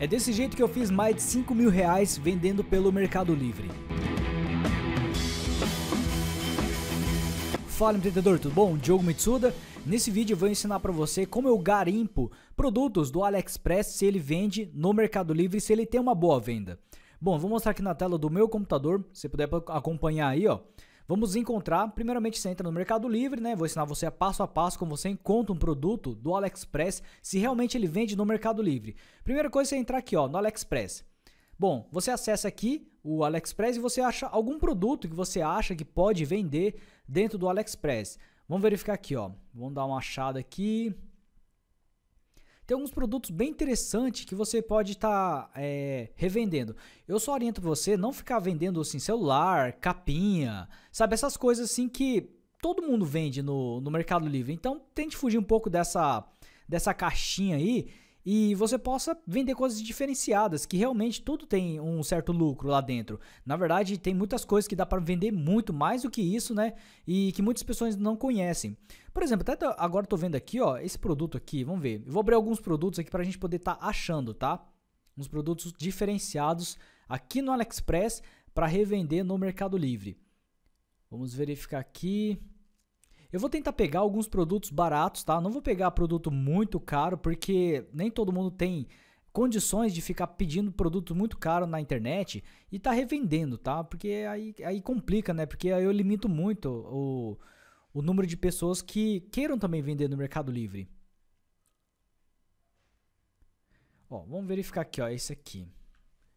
É desse jeito que eu fiz mais de 5 mil reais vendendo pelo Mercado Livre. Fala, empreendedor, tudo bom? Diogo Mitsuda. Nesse vídeo eu vou ensinar para você como eu garimpo produtos do AliExpress se ele vende no Mercado Livre, se ele tem uma boa venda. Bom, vou mostrar aqui na tela do meu computador, se puder acompanhar aí, ó. Vamos encontrar, primeiramente você entra no Mercado Livre, né? Vou ensinar você a passo a passo como você encontra um produto do AliExpress, se realmente ele vende no Mercado Livre. Primeira coisa é entrar aqui, ó, no AliExpress. Bom, você acessa aqui o AliExpress e você acha algum produto que você acha que pode vender dentro do AliExpress. Vamos verificar aqui, ó. Vamos dar uma achada aqui tem alguns produtos bem interessantes que você pode estar tá, é, revendendo. Eu só oriento você não ficar vendendo assim celular, capinha, sabe essas coisas assim que todo mundo vende no, no Mercado Livre. Então tente fugir um pouco dessa dessa caixinha aí e você possa vender coisas diferenciadas, que realmente tudo tem um certo lucro lá dentro. Na verdade, tem muitas coisas que dá para vender muito mais do que isso, né? E que muitas pessoas não conhecem. Por exemplo, até agora eu tô vendo aqui, ó, esse produto aqui, vamos ver. Eu vou abrir alguns produtos aqui para a gente poder estar tá achando, tá? Uns produtos diferenciados aqui no AliExpress para revender no Mercado Livre. Vamos verificar aqui. Eu vou tentar pegar alguns produtos baratos, tá? Não vou pegar produto muito caro, porque nem todo mundo tem condições de ficar pedindo produto muito caro na internet e tá revendendo, tá? Porque aí, aí complica, né? Porque aí eu limito muito o, o número de pessoas que queiram também vender no Mercado Livre. Ó, vamos verificar aqui, ó, esse aqui.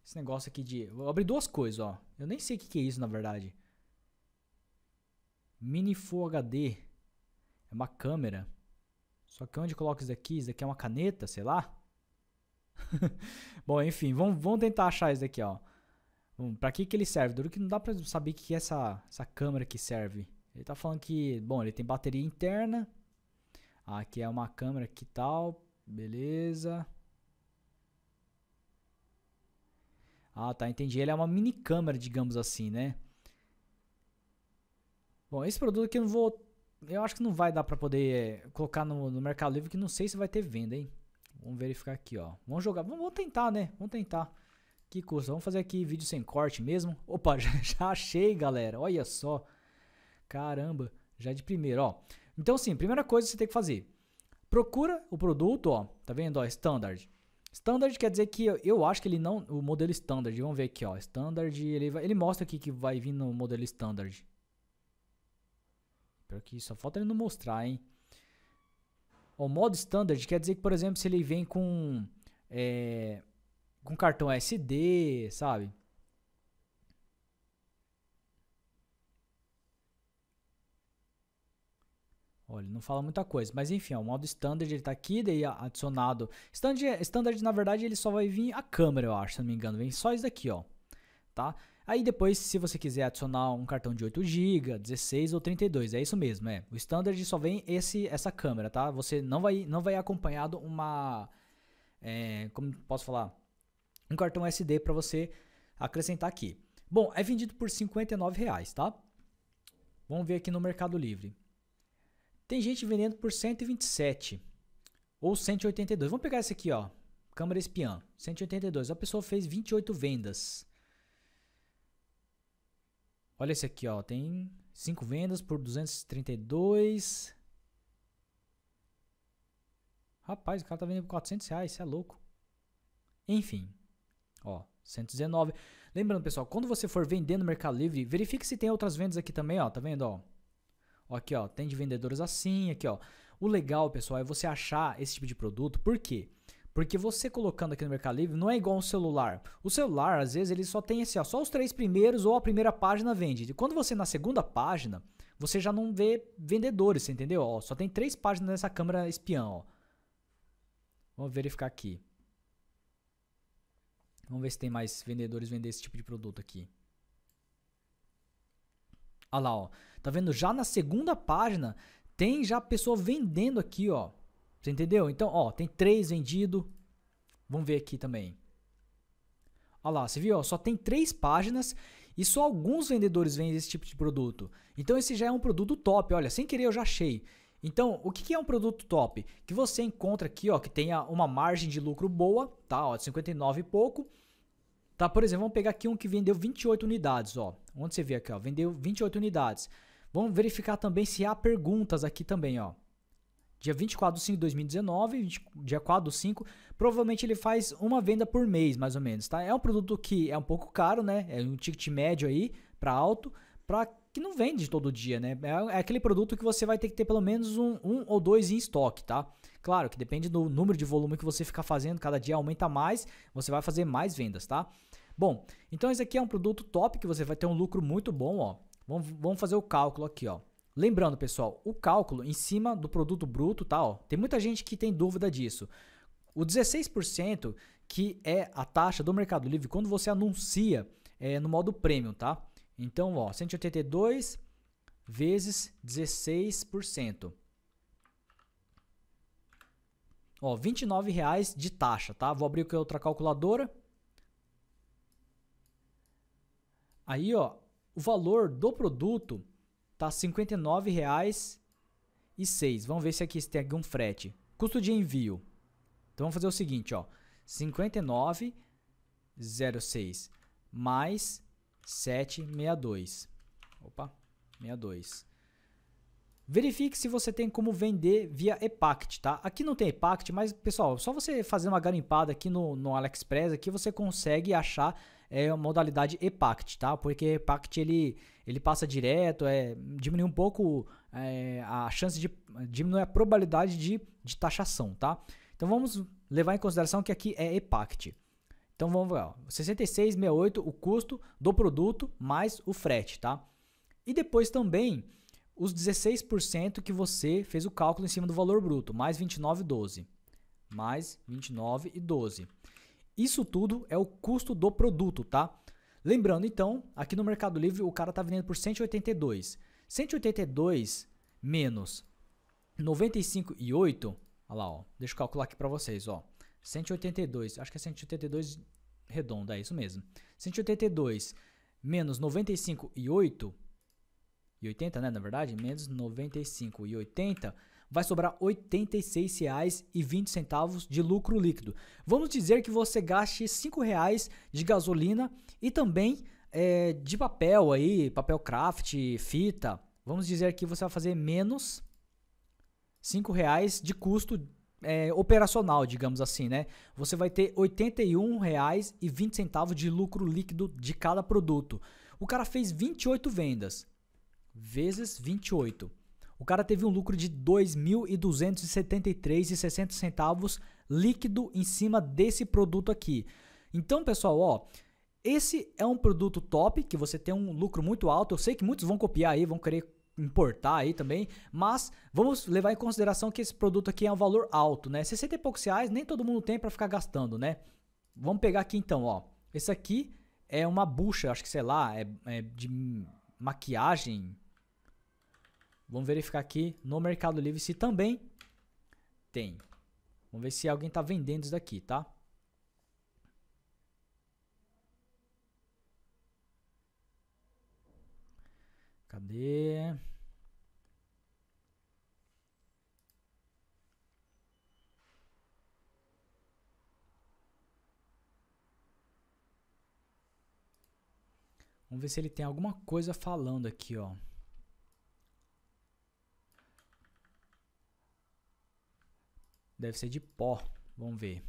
Esse negócio aqui de... Vou abrir duas coisas, ó. Eu nem sei o que, que é isso, na verdade. Mini Full HD. É uma câmera. Só que onde coloca isso daqui? Isso daqui é uma caneta, sei lá. Bom, enfim, vamos, vamos tentar achar isso daqui, ó. pra que que ele serve? Duro que não dá pra saber o que é essa, essa câmera que serve. Ele tá falando que, bom, ele tem bateria interna. Ah, aqui é uma câmera que tal, beleza. Ah, tá, entendi. Ele é uma mini câmera, digamos assim, né? Bom, esse produto aqui eu não vou. Eu acho que não vai dar para poder é, colocar no, no, Mercado Livre, que não sei se vai ter venda, hein? Vamos verificar aqui, ó. Vamos jogar. Vamos, vamos tentar, né? Vamos tentar. Que custa? Vamos fazer aqui vídeo sem corte mesmo. Opa, já, já achei, galera. Olha só. Caramba, já de primeiro, ó. Então, sim, primeira coisa que você tem que fazer. Procura o produto, ó. Tá vendo, ó? Standard. Standard quer dizer que eu acho que ele não. O modelo standard, vamos ver aqui, ó. Standard, ele, vai, ele mostra aqui que vai vir no modelo standard. Pior que só falta ele não mostrar, hein? O modo standard quer dizer que, por exemplo, se ele vem com é, com cartão SD, sabe? Olha, não fala muita coisa, mas enfim, ó, o modo standard ele tá aqui, daí adicionado. Standard, standard, na verdade, ele só vai vir a câmera, eu acho, se não me engano. Vem só isso daqui, ó. Tá? Aí depois, se você quiser adicionar um cartão de 8 GB, 16 ou 32, é isso mesmo, é. O standard só vem esse essa câmera, tá? Você não vai não vai acompanhado uma é, como posso falar, um cartão SD para você acrescentar aqui. Bom, é vendido por 59 reais, tá? Vamos ver aqui no Mercado Livre. Tem gente vendendo por 127 ou 182. Vamos pegar esse aqui, ó. Câmera espiã, 182. A pessoa fez 28 vendas. Olha esse aqui, ó, tem 5 vendas por 232. Rapaz, o cara tá vendendo por 400 reais, isso é louco. Enfim, ó, 119. Lembrando, pessoal, quando você for vender no Mercado Livre, verifique se tem outras vendas aqui também, ó, tá vendo, ó? Aqui, ó, tem de vendedores assim, aqui, ó. O legal, pessoal, é você achar esse tipo de produto, por quê? Porque porque você colocando aqui no Mercado Livre não é igual um celular. O celular, às vezes, ele só tem esse, ó, só os três primeiros ou a primeira página vende. E quando você na segunda página, você já não vê vendedores, você entendeu? Ó, só tem três páginas nessa câmera espião. Ó. Vamos verificar aqui. Vamos ver se tem mais vendedores vendendo esse tipo de produto aqui. Olha lá, ó. Tá vendo? Já na segunda página tem já pessoa vendendo aqui, ó. Você entendeu? Então, ó, tem três vendido. Vamos ver aqui também. Olha lá, você viu? só tem três páginas e só alguns vendedores vendem esse tipo de produto. Então, esse já é um produto top. Olha, sem querer eu já achei. Então, o que é um produto top? Que você encontra aqui, ó, que tenha uma margem de lucro boa, tá? Ó, de 59 e pouco. Tá, por exemplo, vamos pegar aqui um que vendeu 28 unidades, ó. Onde você vê aqui, ó, vendeu 28 unidades. Vamos verificar também se há perguntas aqui também, ó dia 24 de 5 de 2019, 20, dia 4 do 5, provavelmente ele faz uma venda por mês, mais ou menos, tá? É um produto que é um pouco caro, né? É um ticket médio aí para alto, para que não vende todo dia, né? É, é aquele produto que você vai ter que ter pelo menos um, um ou dois em estoque, tá? Claro que depende do número de volume que você ficar fazendo, cada dia aumenta mais, você vai fazer mais vendas, tá? Bom, então esse aqui é um produto top que você vai ter um lucro muito bom, ó. Vamos, vamos fazer o cálculo aqui, ó. Lembrando, pessoal, o cálculo em cima do produto bruto, tá, ó, tem muita gente que tem dúvida disso. O 16% que é a taxa do Mercado Livre quando você anuncia é, no modo premium, tá? Então, ó, 182 vezes 16%. Ó, R$ de taxa, tá? Vou abrir aqui outra calculadora. Aí, ó, o valor do produto tá R$ 59,06. Vamos ver se aqui tem algum frete. Custo de envio. Então vamos fazer o seguinte, ó. 59,06 mais 762. Opa, 62. Verifique se você tem como vender via Epact, tá? Aqui não tem Epact, mas pessoal, só você fazer uma garimpada aqui no, no AliExpress, aqui você consegue achar é a modalidade EPACT, tá? Porque EPACT ele, ele passa direto, é, diminui um pouco é, a chance de. diminui a probabilidade de, de taxação, tá? Então vamos levar em consideração que aqui é EPACT. Então vamos ver, ó, 66,68 o custo do produto mais o frete, tá? E depois também os 16% que você fez o cálculo em cima do valor bruto, mais 29,12. Mais 29,12. Isso tudo é o custo do produto, tá? Lembrando então, aqui no Mercado Livre o cara está vendendo por 182. 182 menos 95,8, olha lá, ó. Deixa eu calcular aqui para vocês, ó. 182, acho que é 182 redonda, é isso mesmo. 182 menos 95,8 e 80, né, na verdade, menos 95,80 vai sobrar R$ 86,20 de lucro líquido. Vamos dizer que você gaste R$ 5,00 de gasolina e também é, de papel aí, papel craft, fita. Vamos dizer que você vai fazer menos R$ reais de custo é, operacional, digamos assim, né? Você vai ter R$ 81,20 de lucro líquido de cada produto. O cara fez 28 vendas, vezes 28 o cara teve um lucro de R$ 2.273,60 líquido em cima desse produto aqui. Então, pessoal, ó, esse é um produto top que você tem um lucro muito alto. Eu sei que muitos vão copiar aí, vão querer importar aí também, mas vamos levar em consideração que esse produto aqui é um valor alto, né? 60 e poucos reais, nem todo mundo tem para ficar gastando, né? Vamos pegar aqui então, ó. Esse aqui é uma bucha, acho que sei lá, é, é de maquiagem, Vamos verificar aqui no Mercado Livre se também tem. Vamos ver se alguém está vendendo isso daqui, tá? Cadê? Vamos ver se ele tem alguma coisa falando aqui, ó. Deve ser de pó. Vamos ver.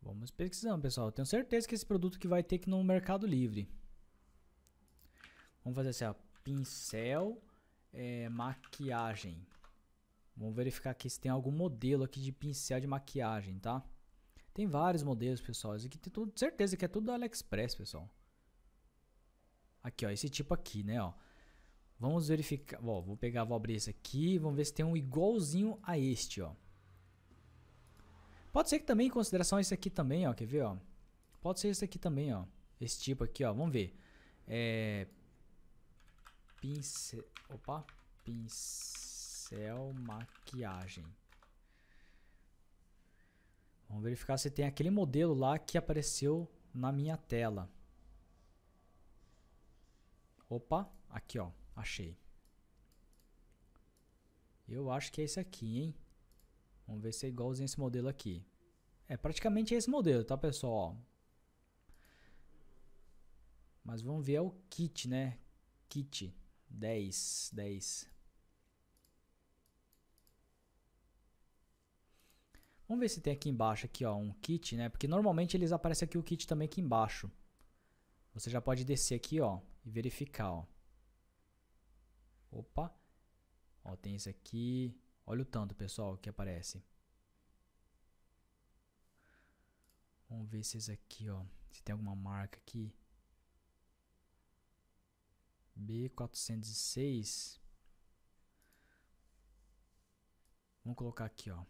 Vamos pesquisando, pessoal. Tenho certeza que esse produto que vai ter que no Mercado Livre. Vamos fazer assim, ó. Pincel, é, maquiagem. Vamos verificar aqui se tem algum modelo aqui de pincel de maquiagem, tá? Tem vários modelos, pessoal. Esse aqui tem tudo, certeza que é tudo da AliExpress, pessoal. Aqui, ó, esse tipo aqui, né, ó. Vamos verificar, ó, vou pegar, vou abrir esse aqui, vamos ver se tem um igualzinho a este, ó. Pode ser que também em consideração esse aqui também, ó, quer ver, ó. Pode ser esse aqui também, ó. Esse tipo aqui, ó, vamos ver. É... Pincel, opa, pincel maquiagem. Vamos verificar se tem aquele modelo lá que apareceu na minha tela. Opa, aqui ó, achei. Eu acho que é esse aqui, hein? Vamos ver se é igualzinho esse modelo aqui. É praticamente esse modelo, tá pessoal? Mas vamos ver é o kit, né? Kit 10, 10. Vamos ver se tem aqui embaixo aqui, ó, um kit, né? Porque normalmente eles aparecem aqui o kit também aqui embaixo. Você já pode descer aqui, ó, e verificar, ó. Opa. Ó, tem isso aqui. Olha o tanto, pessoal, que aparece. Vamos ver se esse aqui, ó, se tem alguma marca aqui. B406. Vamos colocar aqui, ó.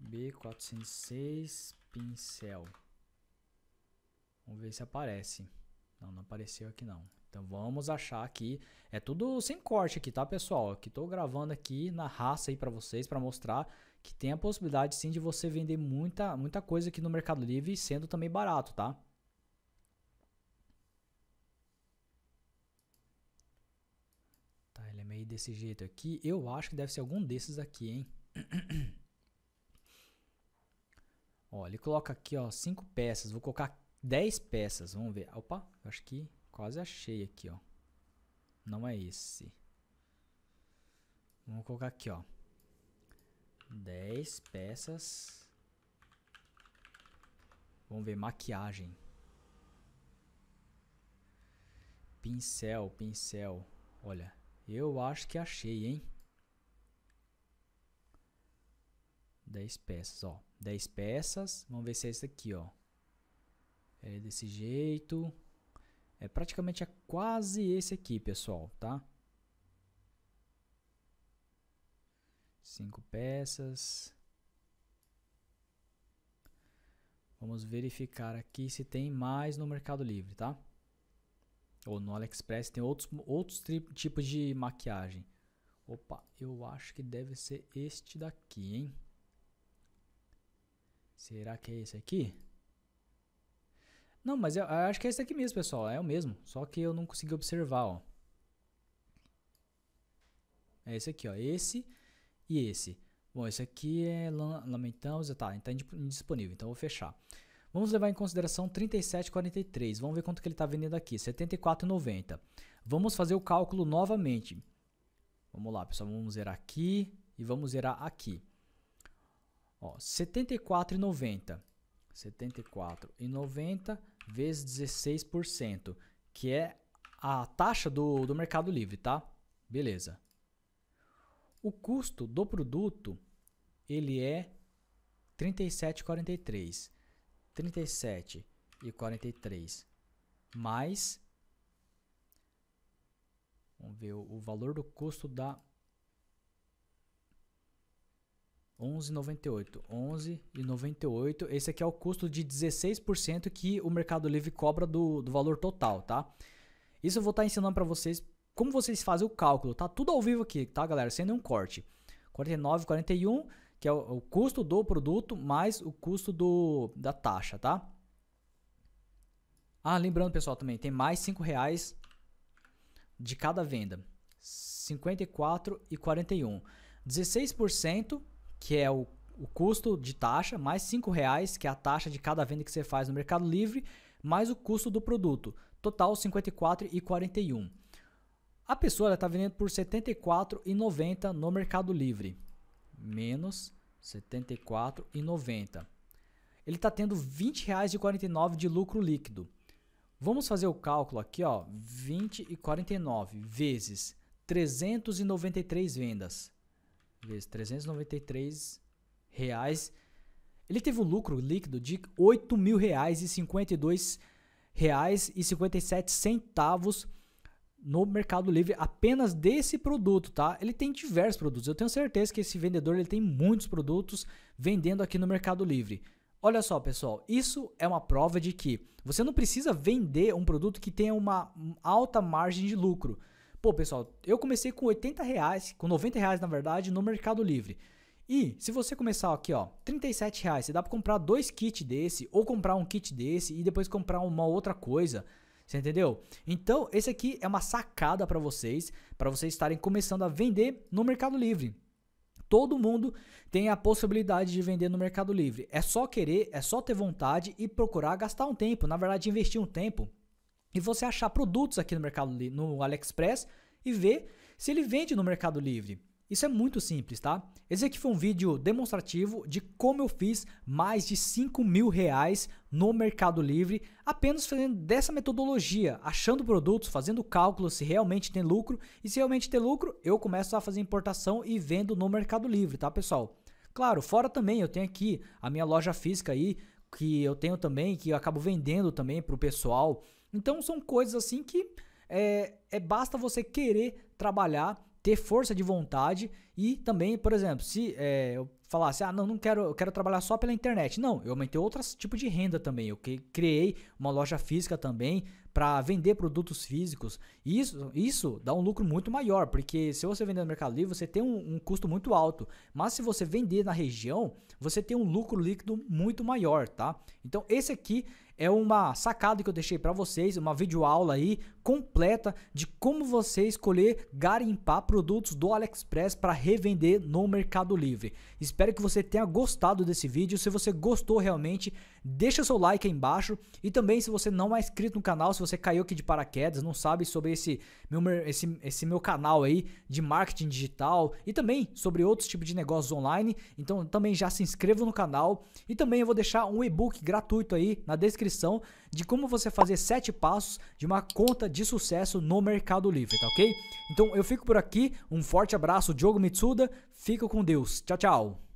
B406 pincel. Vamos ver se aparece. Não, não apareceu aqui não. Então vamos achar aqui. É tudo sem corte aqui, tá, pessoal? Que tô gravando aqui na raça aí para vocês para mostrar que tem a possibilidade sim de você vender muita muita coisa aqui no Mercado Livre sendo também barato, tá? Tá, ele é meio desse jeito aqui. Eu acho que deve ser algum desses aqui, hein? Ó, ele coloca aqui, ó, 5 peças. Vou colocar 10 peças. Vamos ver. Opa, acho que quase achei aqui, ó. Não é esse. Vamos colocar aqui, ó. 10 peças. Vamos ver, maquiagem. Pincel, pincel. Olha, eu acho que achei, hein? 10 peças, ó. 10 peças. Vamos ver se é esse aqui, ó. É desse jeito. É praticamente é quase esse aqui, pessoal, tá? 5 peças. Vamos verificar aqui se tem mais no Mercado Livre, tá? Ou no AliExpress tem outros, outros tipos de maquiagem. Opa, eu acho que deve ser este daqui, hein? Será que é esse aqui? Não, mas eu, eu acho que é esse aqui mesmo, pessoal. É o mesmo. Só que eu não consegui observar, ó. É esse aqui, ó. Esse e esse. Bom, esse aqui é lamentamos. Tá, está indisponível. Então, eu vou fechar. Vamos levar em consideração 37,43. Vamos ver quanto que ele está vendendo aqui. 74,90. Vamos fazer o cálculo novamente. Vamos lá, pessoal. Vamos zerar aqui e vamos zerar aqui. Ó, 74,90. 74,90 vezes 16%, que é a taxa do, do Mercado Livre, tá? Beleza. O custo do produto, ele é 37,43. 37 e mais vamos ver o valor do custo da 11,98. 11,98. Esse aqui é o custo de 16% que o Mercado Livre cobra do, do valor total, tá? Isso eu vou estar tá ensinando para vocês como vocês fazem o cálculo, tá? Tudo ao vivo aqui, tá, galera? Sem nenhum corte. 49, 41, que é o, o custo do produto mais o custo do, da taxa, tá? Ah, lembrando, pessoal, também tem mais 5 reais de cada venda. 54 e 41. 16% que é o, o custo de taxa, mais R$ 5,00, que é a taxa de cada venda que você faz no Mercado Livre, mais o custo do produto. Total R$ 54,41. A pessoa está vendendo por R$ 74,90 no Mercado Livre. Menos R$ 74,90. Ele está tendo R$ 20,49 de lucro líquido. Vamos fazer o cálculo aqui, ó, 20,49 e vezes 393 vendas vezes 393 reais. Ele teve um lucro líquido de reais e 52 reais e 57 centavos no Mercado Livre apenas desse produto, tá? Ele tem diversos produtos. Eu tenho certeza que esse vendedor ele tem muitos produtos vendendo aqui no Mercado Livre. Olha só, pessoal, isso é uma prova de que você não precisa vender um produto que tenha uma alta margem de lucro. Pô, pessoal, eu comecei com 80 reais, com 90 reais na verdade, no Mercado Livre. E se você começar aqui, ó, 37 reais, você dá para comprar dois kits desse, ou comprar um kit desse e depois comprar uma outra coisa. Você entendeu? Então, esse aqui é uma sacada para vocês, para vocês estarem começando a vender no Mercado Livre. Todo mundo tem a possibilidade de vender no Mercado Livre. É só querer, é só ter vontade e procurar gastar um tempo, na verdade, investir um tempo e você achar produtos aqui no mercado no AliExpress e ver se ele vende no Mercado Livre. Isso é muito simples, tá? Esse aqui foi um vídeo demonstrativo de como eu fiz mais de 5 mil reais no Mercado Livre, apenas fazendo dessa metodologia, achando produtos, fazendo cálculos se realmente tem lucro, e se realmente tem lucro, eu começo a fazer importação e vendo no Mercado Livre, tá pessoal? Claro, fora também eu tenho aqui a minha loja física aí, que eu tenho também, que eu acabo vendendo também para o pessoal, então são coisas assim que é, é basta você querer trabalhar, ter força de vontade e também, por exemplo, se é, eu falasse, ah, não, não quero, eu quero trabalhar só pela internet. Não, eu aumentei outros tipos de renda também. Eu criei uma loja física também para vender produtos físicos. Isso, isso dá um lucro muito maior, porque se você vender no Mercado Livre, você tem um, um custo muito alto. Mas se você vender na região, você tem um lucro líquido muito maior, tá? Então, esse aqui é uma sacada que eu deixei para vocês, uma videoaula aí completa de como você escolher garimpar produtos do AliExpress para revender no Mercado Livre. Espero que você tenha gostado desse vídeo. Se você gostou realmente, deixa seu like aí embaixo e também se você não é inscrito no canal, se você caiu aqui de paraquedas, não sabe sobre esse meu, esse, esse meu canal aí de marketing digital e também sobre outros tipos de negócios online, então também já se inscreva no canal e também eu vou deixar um e-book gratuito aí na descrição de como você fazer sete passos de uma conta de sucesso no Mercado Livre, tá ok? Então eu fico por aqui, um forte abraço, Diogo Mitsuda, fica com Deus, tchau, tchau!